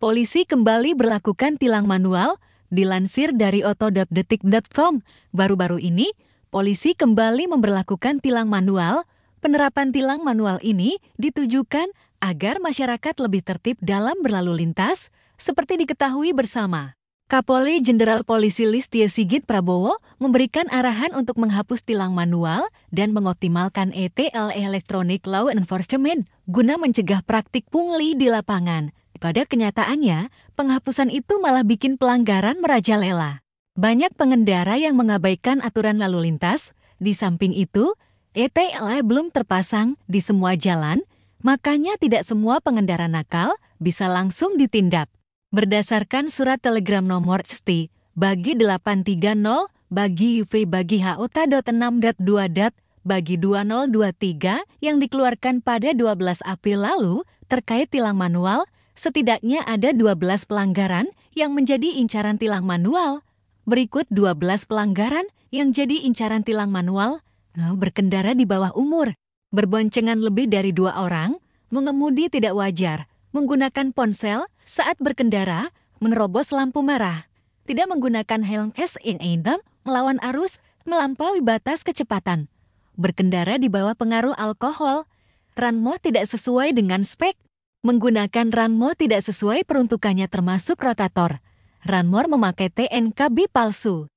Polisi kembali berlakukan tilang manual, dilansir dari otodetik.com. Baru-baru ini, polisi kembali memberlakukan tilang manual. Penerapan tilang manual ini ditujukan agar masyarakat lebih tertib dalam berlalu lintas, seperti diketahui bersama. Kapolri Jenderal Polisi Listio Sigit Prabowo memberikan arahan untuk menghapus tilang manual dan mengoptimalkan ETL e Electronic Law Enforcement guna mencegah praktik pungli di lapangan. Pada kenyataannya, penghapusan itu malah bikin pelanggaran merajalela. Banyak pengendara yang mengabaikan aturan lalu lintas, di samping itu, ETLE belum terpasang di semua jalan, makanya tidak semua pengendara nakal bisa langsung ditindak. Berdasarkan surat telegram nomor STI, bagi 830, bagi UV bagi HOTA.6.2. bagi 2023 yang dikeluarkan pada 12 April lalu terkait tilang manual, setidaknya ada 12 pelanggaran yang menjadi incaran tilang manual. Berikut 12 pelanggaran yang jadi incaran tilang manual, eh, berkendara di bawah umur, berboncengan lebih dari dua orang, mengemudi tidak wajar, menggunakan ponsel saat berkendara, menerobos lampu merah, tidak menggunakan helm in S Adam, melawan arus, melampaui batas kecepatan, berkendara di bawah pengaruh alkohol, ranmo tidak sesuai dengan spek, Menggunakan Ranmo tidak sesuai peruntukannya termasuk rotator. Ranmor memakai TNKB palsu.